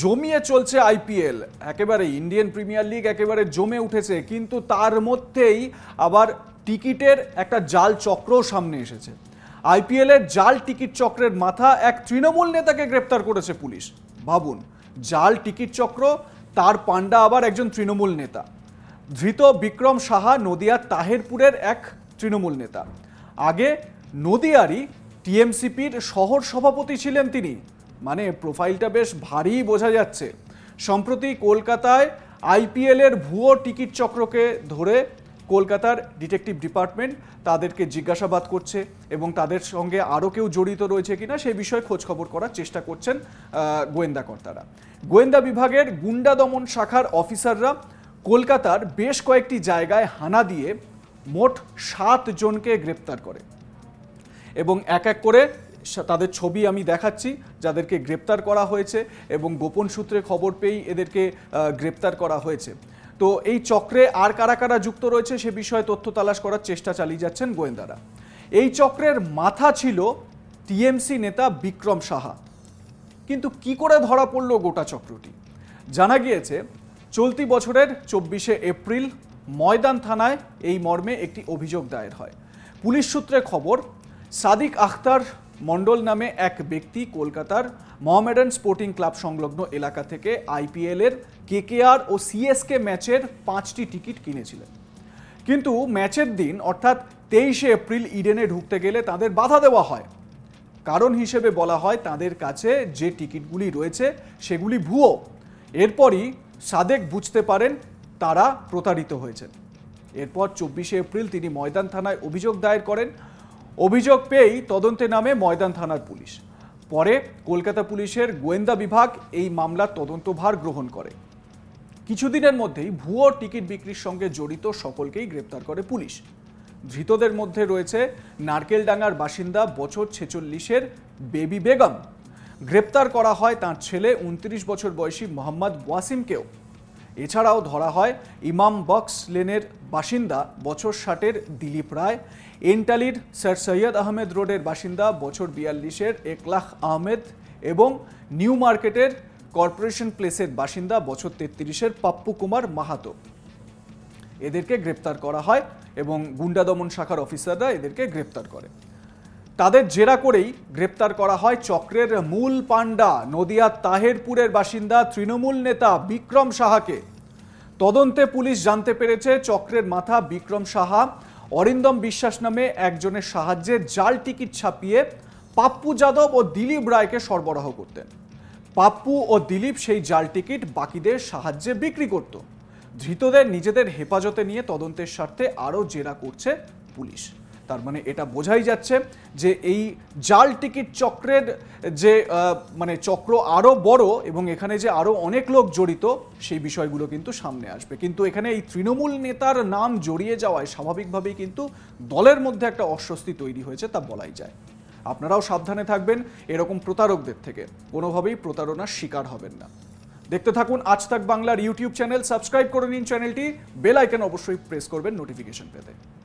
জমিয়ে চলছে আইপিএল একেবারে ইন্ডিয়ান প্রিমিয়ার লিগ একেবারে জমে উঠেছে কিন্তু তার মধ্যেই আবার টিকিটের একটা জাল চক্রও সামনে এসেছে আইপিএলের জাল টিকিট চক্রের মাথা এক তৃণমূল নেতাকে গ্রেপ্তার করেছে পুলিশ ভাবুন জাল টিকিট চক্র তার পাণ্ডা আবার একজন তৃণমূল নেতা ধৃত বিক্রম সাহা নদিয়ার তাহেরপুরের এক তৃণমূল নেতা আগে নদিয়ারই টিএমসিপির শহর সভাপতি ছিলেন তিনি মানে প্রোফাইলটা বেশ ভারী বোঝা যাচ্ছে সম্প্রতি কলকাতায় আইপিএলের ভুয়ো টিকিট চক্রকে ধরে কলকাতার ডিটেকটিভ ডিপার্টমেন্ট তাদেরকে জিজ্ঞাসাবাদ করছে এবং তাদের সঙ্গে আরও কেউ জড়িত রয়েছে কিনা সে বিষয়ে খোঁজখবর করার চেষ্টা করছেন গোয়েন্দাকর্তারা গোয়েন্দা বিভাগের গুন্ডা দমন শাখার অফিসাররা কলকাতার বেশ কয়েকটি জায়গায় হানা দিয়ে মোট সাত জনকে গ্রেপ্তার করে এবং এক এক করে তাদের ছবি আমি দেখাচ্ছি যাদেরকে গ্রেপ্তার করা হয়েছে এবং গোপন সূত্রে খবর পেয়েই এদেরকে গ্রেপ্তার করা হয়েছে তো এই চক্রে আর কারা কারা যুক্ত রয়েছে সে বিষয়ে তথ্য তালাশ করার চেষ্টা চালিয়ে যাচ্ছেন গোয়েন্দারা এই চক্রের মাথা ছিল টিএমসি নেতা বিক্রম সাহা কিন্তু কি করে ধরা পড়ল গোটা চক্রটি জানা গিয়েছে চলতি বছরের চব্বিশে এপ্রিল ময়দান থানায় এই মর্মে একটি অভিযোগ দায়ের হয় পুলিশ সূত্রে খবর সাদিক আখতার মণ্ডল নামে এক ব্যক্তি কলকাতার মহামেডান স্পোর্টিং ক্লাব সংলগ্ন এলাকা থেকে আইপিএলের কেকেআর ও সিএসকে ম্যাচের পাঁচটি টিকিট কিনেছিলেন কিন্তু ম্যাচের দিন অর্থাৎ তেইশে এপ্রিল ইডেনে ঢুকতে গেলে তাদের বাধা দেওয়া হয় কারণ হিসেবে বলা হয় তাদের কাছে যে টিকিটগুলি রয়েছে সেগুলি ভুয়ো এরপরই সাদেক বুঝতে পারেন তারা প্রতারিত হয়েছেন এরপর চব্বিশে এপ্রিল তিনি ময়দান থানায় অভিযোগ দায়ের করেন অভিযোগ পেয়েই তদন্তে নামে ময়দান থানার পুলিশ পরে কলকাতা পুলিশের গোয়েন্দা বিভাগ এই মামলার তদন্তভার গ্রহণ করে কিছুদিনের মধ্যেই ভুয়ো টিকিট বিক্রির সঙ্গে জড়িত সকলকেই গ্রেপ্তার করে পুলিশ ধৃতদের মধ্যে রয়েছে নারকেলডাঙ্গার বাসিন্দা বছর ছেচল্লিশের বেবি বেগম গ্রেপ্তার করা হয় তার ছেলে উনত্রিশ বছর বয়সী মোহাম্মদ ওয়াসিমকেও এছাড়াও ধরা হয় ইমাম বক্স লেনের বাসিন্দা বছর ষাটের দিলীপ রায় এন্টালির স্যার সৈয়দ আহমেদ রোডের বাসিন্দা বছর বিয়াল্লিশের একলাখ আহমেদ এবং নিউ মার্কেটের কর্পোরেশন প্লেসের বাসিন্দা বছর তেত্রিশের পাপ্পু কুমার মাহাতো এদেরকে গ্রেপ্তার করা হয় এবং গুন্ডা দমন শাখার অফিসাররা এদেরকে গ্রেপ্তার করে তাদের জেরা করেই গ্রেপ্তার করা হয় চক্রের মূল পাণ্ডা নদিয়া তাহেরপুরের বাসিন্দা তৃণমূল নেতা বিক্রম সাহাকে তদন্তে পুলিশ জানতে পেরেছে চক্রের মাথা বিক্রম সাহা অরিন্দম বিশ্বাস নামে একজনের সাহায্যে জাল টিকিট ছাপিয়ে পাপ্পু যাদব ও দিলীপ রায়কে সরবরাহ করতেন পাপ্পু ও দিলীপ সেই জাল টিকিট বাকিদের সাহায্যে বিক্রি করত ধৃতদের নিজেদের হেফাজতে নিয়ে তদন্তের স্বার্থে আরও জেরা করছে পুলিশ তার মানে এটা বোঝাই যাচ্ছে যে এই জাল টিকিট চক্রের যে মানে চক্র আরও বড় এবং এখানে যে আরও অনেক লোক জড়িত সেই বিষয়গুলো কিন্তু সামনে আসবে কিন্তু এখানে এই তৃণমূল নেতার নাম জড়িয়ে যাওয়ায় স্বাভাবিকভাবেই কিন্তু দলের মধ্যে একটা অস্বস্তি তৈরি হয়েছে তা বলাই যায় আপনারাও সাবধানে থাকবেন এরকম প্রতারকদের থেকে কোনোভাবেই প্রতারণার শিকার হবেন না দেখতে থাকুন আজ তাক বাংলার ইউটিউব চ্যানেল সাবস্ক্রাইব করে নিন চ্যানেলটি বেল আইকন অবশ্যই প্রেস করবেন নোটিফিকেশন পেতে